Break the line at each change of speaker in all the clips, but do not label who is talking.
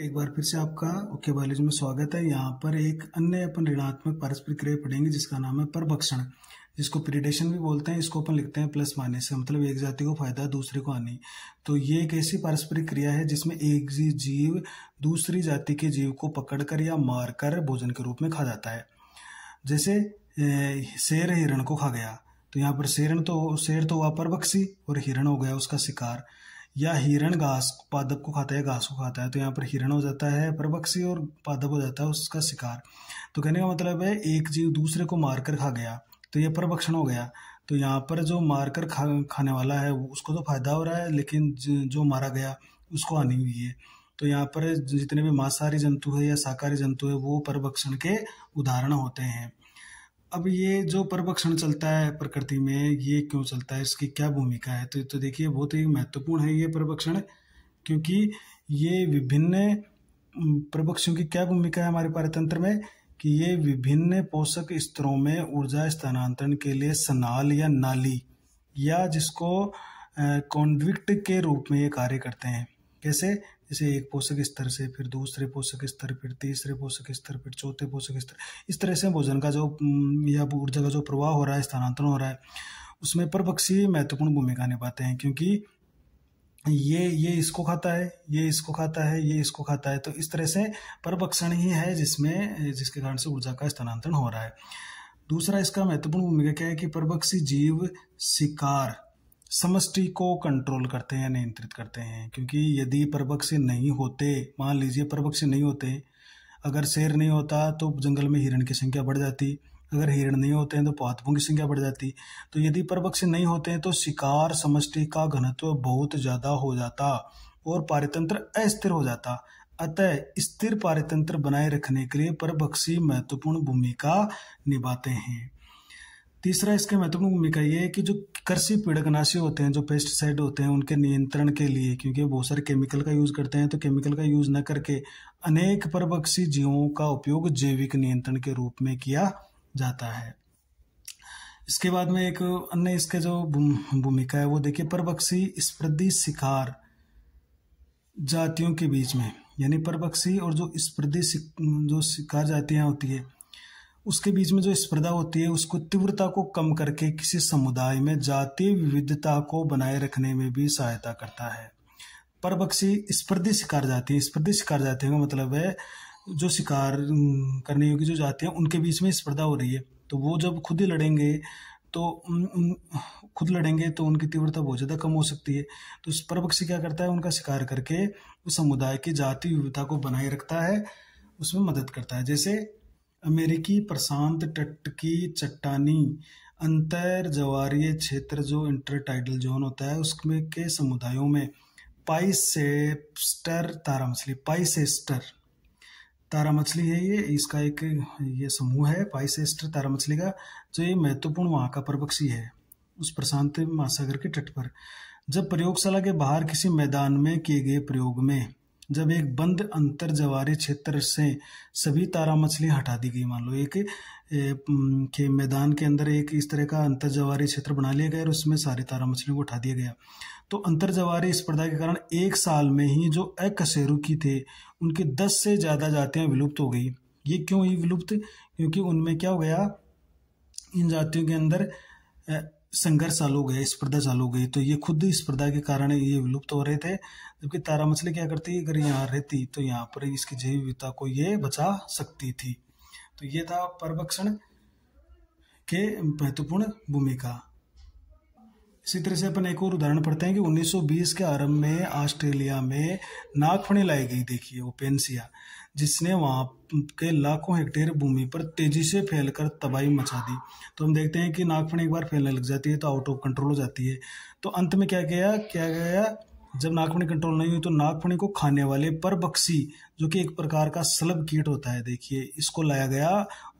एक बार फिर से आपका ओके बायोलॉजी में स्वागत है यहाँ पर एक अन्य अपन ऋणात्मक परस्पर क्रिया पढ़ेंगे जिसका नाम है परभक्षण जिसको प्रिडेशन भी बोलते हैं इसको अपन लिखते हैं प्लस माइनस से मतलब एक जाति को फायदा दूसरे को हानि तो ये एक ऐसी पारस्परिक क्रिया है जिसमें एक जीव दूसरी जाति के जीव को पकड़कर या मारकर भोजन के रूप में खा जाता है जैसे शेर हिरण को खा गया तो यहाँ पर शेरण तो शेर तो हुआ परभक्षी और हिरण हो गया उसका शिकार या हिरण घास पादप को खाता है घास को खाता है तो यहाँ पर हिरण हो जाता है परभक्षी और पादप हो जाता है उसका शिकार तो कहने का मतलब है एक जीव दूसरे को मारकर खा गया तो यह परभक्षण हो गया तो यहाँ पर जो मारकर खा खाने वाला है उसको तो फायदा हो रहा है लेकिन जो मारा गया उसको हानि हुई है तो यहाँ पर जितने भी मांसाहारी जंतु है या शाकाहारी जंतु है वो परभक्षण के उदाहरण होते हैं अब ये जो परभक्षण चलता है प्रकृति में ये क्यों चलता है इसकी क्या भूमिका है तो तो देखिए बहुत ही महत्वपूर्ण है ये परभक्षण क्योंकि ये विभिन्न प्रभक्षों की क्या भूमिका है हमारे पारितंत्र में कि ये विभिन्न पोषक स्तरों में ऊर्जा स्थानांतरण के लिए सनाल या नाली या जिसको कॉन्विक्ट के रूप में ये कार्य करते हैं कैसे जैसे एक पोषक स्तर से फिर दूसरे पोषक स्तर फिर तीसरे पोषक स्तर फिर चौथे पोषक स्तर इस तरह से भोजन का जो या ऊर्जा का जो प्रवाह हो रहा है स्थानांतरण हो रहा है उसमें पक्षी महत्वपूर्ण भूमिका निभाते हैं क्योंकि ये ये इसको खाता है ये इसको खाता है ये इसको खाता है तो इस तरह से परभक्षण ही है जिसमें जिसके कारण से ऊर्जा का स्थानांतरण हो रहा है दूसरा इसका महत्वपूर्ण भूमिका क्या है कि परभक्षी जीव शिकार समष्टि को कंट्रोल करते हैं नियंत्रित करते हैं क्योंकि यदि प्रबक नहीं होते मान लीजिए प्रबक नहीं होते अगर शेर नहीं होता तो जंगल में हिरण की संख्या बढ़ जाती अगर हिरण नहीं होते हैं तो पादपों की संख्या बढ़ जाती तो यदि प्रबक्ष नहीं होते हैं तो शिकार समष्टि का घनत्व बहुत ज़्यादा हो जाता और पारितंत्र अस्थिर हो जाता अतः स्थिर पारितंत्र बनाए रखने के लिए परभक्षी महत्वपूर्ण भूमिका निभाते हैं तीसरा इसके महत्वपूर्ण भूमिका ये है कि जो कृषि पीड़कनाशी होते हैं जो पेस्टिसाइड होते हैं उनके नियंत्रण के लिए क्योंकि बहुत सारे केमिकल का यूज़ करते हैं तो केमिकल का यूज़ न करके अनेक परभक्षी जीवों का उपयोग जैविक नियंत्रण के रूप में किया जाता है इसके बाद में एक अन्य इसके जो भूमिका है वो देखिए परभक्षी स्प्रदी शिकार जातियों के बीच में यानी परभक्षी और जो स्प्रदी जो शिकार जातियाँ होती है उसके बीच में जो स्पर्धा होती है उसको तीव्रता को कम करके किसी समुदाय में जातीय विविधता को बनाए रखने में भी सहायता करता है पर बक्सी स्पर्धी शिकार जाती है स्पर्धी शिकार जाती है मतलब है जो शिकार करने योग्य जो जाती हैं उनके बीच में स्पर्धा हो रही है तो वो जब खुद ही लड़ेंगे तो उन, खुद लड़ेंगे तो उनकी तीव्रता बहुत ज़्यादा कम हो सकती है तो इस परपक्षी क्या करता है उनका शिकार करके उस समुदाय की जाति विविधता को बनाए रखता है उसमें मदद करता है जैसे अमेरिकी प्रशांत तट की चट्टानी अंतर जवारीय क्षेत्र जो इंटरटाइडल जोन होता है उसमें के समुदायों में पाइसेस्टर तारा मछली पाइसेस्टर तारा मछली है ये इसका एक ये समूह है पाइसेस्टर तारा मछली का जो ये महत्वपूर्ण वहाँ का परपक्षी है उस प्रशांत महासागर के तट पर जब प्रयोगशाला के बाहर किसी मैदान में किए गए प्रयोग में जब एक बंद अंतर जवारी क्षेत्र से सभी तारा मछलियाँ हटा दी गई मान लो एक के मैदान के अंदर एक इस तरह का अंतर जवारी क्षेत्र बना लिया गया और उसमें सारी तारा मछलियों को हटा दिया गया तो अंतर जवारी स्पर्धा के कारण एक साल में ही जो अकशेरुकी थे उनकी दस से ज़्यादा जातियाँ विलुप्त हो गई ये क्यों हुई विलुप्त क्योंकि उनमें क्या हो गया इन जातियों के अंदर संघर्ष आलोक है स्पर्धा आलोक है तो ये खुद स्पर्धा के कारण ये विलुप्त हो रहे थे जबकि तारा मछली क्या करती अगर यहाँ रहती तो यहाँ पर इसकी जैव विविधता को ये बचा सकती थी तो ये था परभक्षण के महत्वपूर्ण भूमिका इसी तरह से अपन एक और उदाहरण पढ़ते हैं कि 1920 के आरंभ में ऑस्ट्रेलिया में नागफणी लाई गई देखिए ओपेंसिया जिसने वहाँ के लाखों हेक्टेयर भूमि पर तेजी से फैलकर तबाही मचा दी तो हम देखते हैं कि नागफणी एक बार फैलने लग जाती है तो आउट ऑफ कंट्रोल हो जाती है तो अंत में क्या गया क्या गया जब नागफणी कंट्रोल नहीं हुई तो नागफणी को खाने वाले पर बक्सी जो कि एक प्रकार का सलब कीट होता है देखिए इसको लाया गया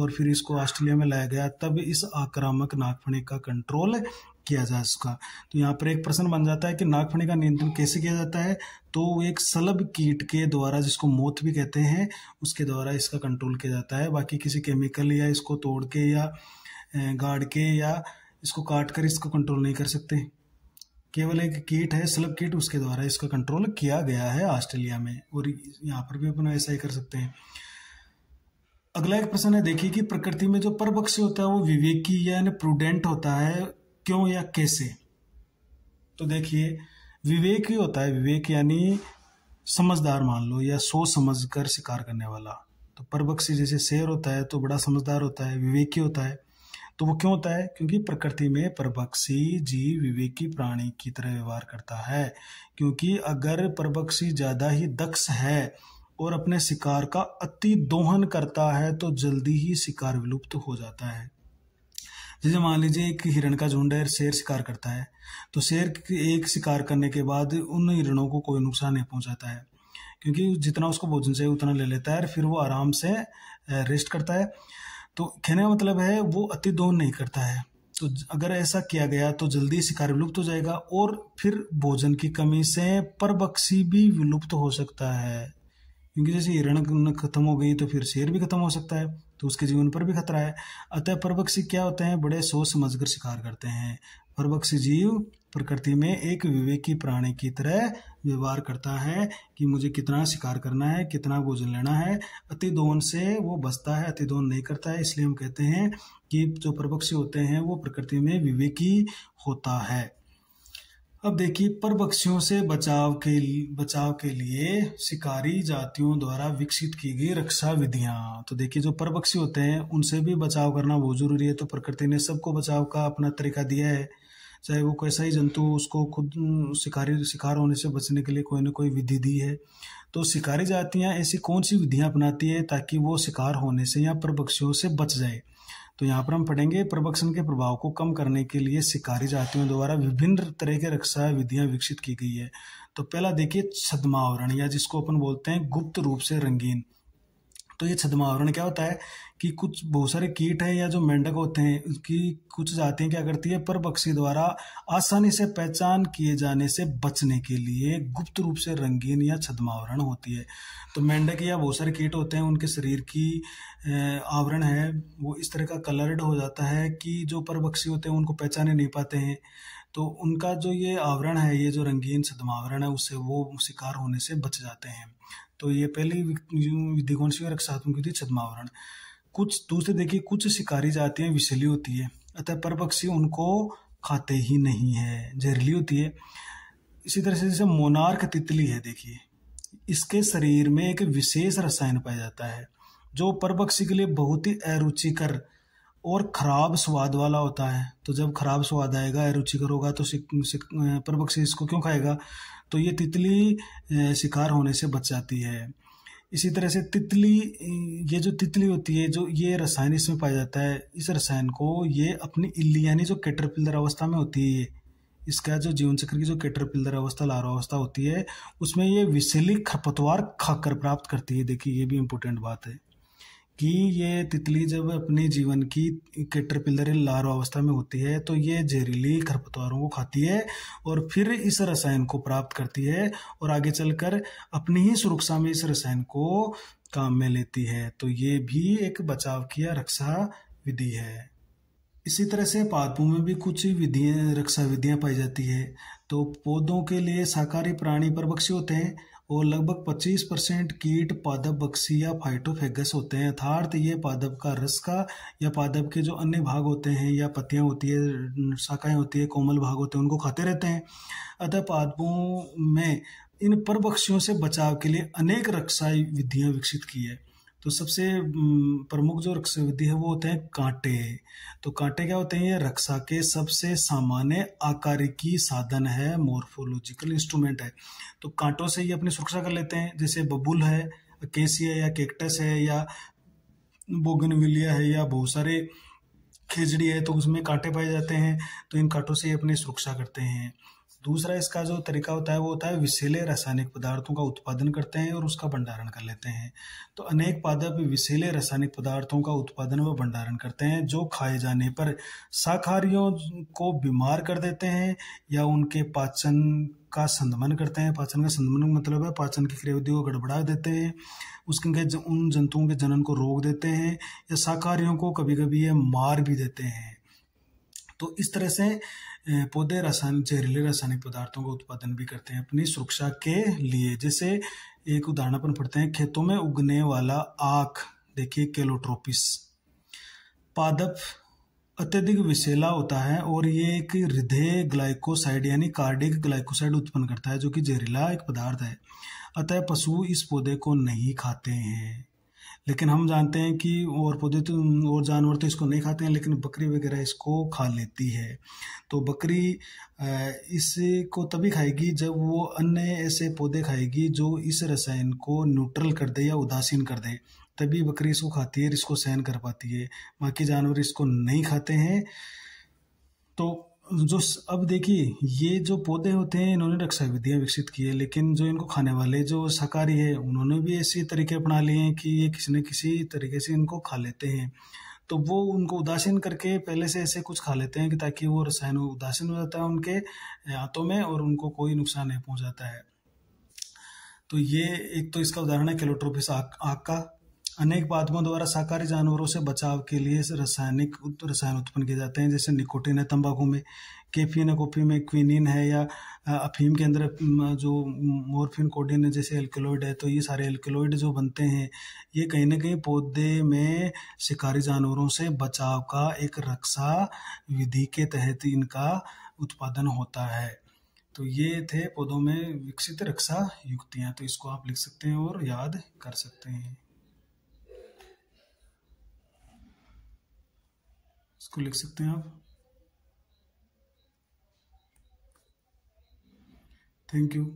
और फिर इसको ऑस्ट्रेलिया में लाया गया तब इस आक्रामक नागफणी का कंट्रोल किया जाए उसका तो यहाँ पर एक प्रश्न बन जाता है कि नागफणी का नियंत्रण कैसे किया जाता है तो एक सलब कीट के द्वारा जिसको मोथ भी कहते हैं उसके द्वारा इसका कंट्रोल किया जाता है बाकी किसी केमिकल या इसको तोड़ के या गाड़ के या इसको काट कर इसको कंट्रोल नहीं कर सकते केवल एक कीट है स्लब कीट उसके द्वारा इसका कंट्रोल किया गया है ऑस्ट्रेलिया में और यहाँ पर भी अपना ऐसा ही कर सकते हैं अगला एक प्रश्न है देखिए कि प्रकृति में जो परभक्ष होता है वो विवेकी यानी प्रूडेंट होता है क्यों या कैसे तो देखिए विवेक ही होता है विवेक यानी समझदार मान लो या सोच समझ कर शिकार करने वाला तो परबक्षी जैसे शेर होता है तो बड़ा समझदार होता है विवेकी होता है तो वो क्यों होता है क्योंकि प्रकृति में परबक्षी जीव विवेकी प्राणी की तरह व्यवहार करता है क्योंकि अगर परबक्षी ज़्यादा ही दक्ष है और अपने शिकार का अति दोहन करता है तो जल्दी ही शिकार विलुप्त हो जाता है जैसे मान लीजिए एक हिरण का झुंड है शेर शिकार करता है तो शेर एक शिकार करने के बाद उन हिरणों को कोई नुकसान नहीं पहुंचाता है क्योंकि जितना उसको भोजन चाहिए उतना ले लेता है और फिर वो आराम से रेस्ट करता है तो कहने का मतलब है वो अति दोन नहीं करता है तो अगर ऐसा किया गया तो जल्दी शिकार विलुप्त हो जाएगा और फिर भोजन की कमी से बक्सी भी विलुप्त हो सकता है क्योंकि जैसे हिरण खत्म हो गई तो फिर शेर भी खत्म हो सकता है तो उसके जीवन पर भी खतरा है अतः परभक्षी क्या होते हैं बड़े सोच समझकर शिकार करते हैं परभक्षी जीव प्रकृति में एक विवेकी प्राणी की तरह व्यवहार करता है कि मुझे कितना शिकार करना है कितना भोजन लेना है अतिदोहन से वो बचता है अतिदोहन नहीं करता है इसलिए हम कहते हैं कि जो परभक्षी होते हैं वो प्रकृति में विवेकी होता है अब देखिए परबक्षियों से बचाव के बचाव के लिए शिकारी जातियों द्वारा विकसित की गई रक्षा विधियां तो देखिए जो परबक्षी होते हैं उनसे भी बचाव करना बहुत जरूरी है तो प्रकृति ने सबको बचाव का अपना तरीका दिया है चाहे वो कैसा ही जंतु उसको खुद शिकारी शिकार होने से बचने के लिए कोई ना कोई विधि दी है तो शिकारी जातियाँ ऐसी कौन सी विधियाँ अपनाती है ताकि वो शिकार होने से या परबक्षियों से बच जाए तो यहाँ पर हम पढ़ेंगे प्रवक्षण के प्रभाव को कम करने के लिए शिकारी जातियों द्वारा विभिन्न तरह के रक्षा विधियां विकसित की गई है तो पहला देखिए छदमावरण या जिसको अपन बोलते हैं गुप्त रूप से रंगीन तो ये छदमावरण क्या होता है कि कुछ बहुत सारे कीट हैं या जो मेंढक होते हैं उसकी कुछ जातियाँ क्या करती है पर पक्षी द्वारा आसानी से पहचान किए जाने से बचने के लिए गुप्त रूप से रंगीन या छदमावरण होती है तो मेंढक या बहुत सारे कीट होते हैं उनके शरीर की आवरण है वो इस तरह का कलर्ड हो जाता है कि जो पर परपक्षी होते हैं उनको पहचाने नहीं पाते हैं तो उनका जो ये आवरण है ये जो रंगीन सदमावरण है उससे वो शिकार होने से बच जाते हैं तो ये पहली दिगोंशियर रक्षात्मक युद्धि छदमावरण कुछ दूसरे देखिए कुछ शिकारी जाती है विषली होती है अतः पर पक्षी उनको खाते ही नहीं है जहरीली होती है इसी तरह से जैसे मोनार्क तितली है देखिए इसके शरीर में एक विशेष रसायन पाया जाता है जो पर पक्षी के लिए बहुत ही अरुचिकर और खराब स्वाद वाला होता है तो जब खराब स्वाद आएगा अरुचिकर होगा तो पर पक्षी इसको क्यों खाएगा तो ये तितली शिकार होने से बच जाती है इसी तरह से तितली ये जो तितली होती है जो ये रसायन इसमें पाया जाता है इस रसायन को ये अपनी इल्ली यानी जो कैटरपिलर अवस्था में होती है इसका जो जीवन चक्र की जो कैटरपिलर अवस्था लारो अवस्था होती है उसमें ये विशेली खरपतवार खाकर प्राप्त करती है देखिए ये भी इम्पोर्टेंट बात है कि ये तितली जब अपने जीवन की कैटरपिलर लार्वा अवस्था में होती है तो ये जहरीली खरपतवारों को खाती है और फिर इस रसायन को प्राप्त करती है और आगे चलकर अपनी ही सुरक्षा में इस रसायन को काम में लेती है तो ये भी एक बचाव की रक्षा विधि है इसी तरह से पादपों में भी कुछ विधियाँ रक्षा विधियाँ पाई जाती है तो पौधों के लिए शाकाहारी प्राणी परभक्षी होते हैं और लगभग 25 परसेंट कीट पादप बक्सी या फाइटोफेगस होते हैं अर्थार्थ ये पादप का का या पादप के जो अन्य भाग होते हैं या पत्तियां होती है शाखाएं होती है कोमल भाग होते हैं उनको खाते रहते हैं अतः पादपों में इन परभक्षियों से बचाव के लिए अनेक रक्षा विधियां विकसित की है तो सबसे प्रमुख जो रक्षाविधि है वो होते हैं कांटे तो कांटे क्या होते हैं ये रक्षा के सबसे सामान्य आकारिकी साधन है मोर्फोलॉजिकल इंस्ट्रूमेंट है तो कांटों से ही अपनी सुरक्षा कर लेते हैं जैसे बबुल है केसिया या केक्टस है या बोगनविलिया है या बहुत सारे खेजड़ी है तो उसमें कांटे पाए जाते हैं तो इन कांटों से ही अपनी सुरक्षा करते हैं दूसरा इसका जो तरीका होता है वो होता है विषेले रासायनिक पदार्थों का उत्पादन करते हैं और उसका भंडारण कर लेते हैं तो अनेक पादप विशेले रासायनिक पदार्थों का उत्पादन व भंडारण करते हैं जो खाए जाने पर शाकाहारियों को बीमार कर देते हैं या उनके पाचन का संदमन करते हैं पाचन का संदमन मतलब है पाचन की क्रियाविधि को गड़बड़ा देते हैं उसके उन जंतुओं के जनन को रोक देते हैं या शाकाहारियों को कभी कभी ये मार भी देते हैं तो इस तरह से पौधे रासायन जहरीले रासायनिक पदार्थों का उत्पादन भी करते हैं अपनी सुरक्षा के लिए जैसे एक उदाहरण अपन पढ़ते हैं खेतों में उगने वाला आख देखिए केलोट्रोपिस पादप अत्यधिक विशेला होता है और ये एक हृदय ग्लाइकोसाइड यानी कार्डिक ग्लाइकोसाइड उत्पन्न करता है जो कि जहरीला एक पदार्थ है अतः पशु इस पौधे को नहीं खाते हैं लेकिन हम जानते हैं कि और पौधे तो और जानवर तो इसको नहीं खाते हैं लेकिन बकरी वगैरह इसको खा लेती है तो बकरी इसको तभी खाएगी जब वो अन्य ऐसे पौधे खाएगी जो इस रसायन को न्यूट्रल कर दे या उदासीन कर दे तभी बकरी इसको खाती है इसको सहन कर पाती है बाकी जानवर इसको नहीं खाते हैं तो जो अब देखिए ये जो पौधे होते हैं इन्होंने रक्षा विधियाँ विकसित की है लेकिन जो इनको खाने वाले जो शाकाहारी है उन्होंने भी ऐसे तरीके अपना लिए हैं कि ये किसी न किसी तरीके से इनको खा लेते हैं तो वो उनको उदासीन करके पहले से ऐसे कुछ खा लेते हैं कि ताकि वो रसायन उदासीन हो जाता है उनके हाथों में और उनको कोई नुकसान नहीं पहुँचाता है तो ये एक तो इसका उदाहरण है कैलोट्रोपिस आग आग का अनेक पादपों द्वारा शाकाहारी जानवरों से बचाव के लिए रासायनिक रसायन उत्पन्न किए जाते हैं जैसे निकोटिन है तंबाकू में केफीन है कॉफी में क्विनिन है या अफीम के अंदर जो मोरफिन कोडिन है जैसे एल्केलॉइड है तो ये सारे एल्केलॉइड जो बनते हैं ये कहीं ना कहीं पौधे में शिकारी जानवरों से बचाव का एक रक्षा विधि के तहत इनका उत्पादन होता है तो ये थे पौधों में विकसित रक्षा युक्तियाँ तो इसको आप लिख सकते हैं और याद कर सकते हैं इसको लिख सकते हैं आप थैंक यू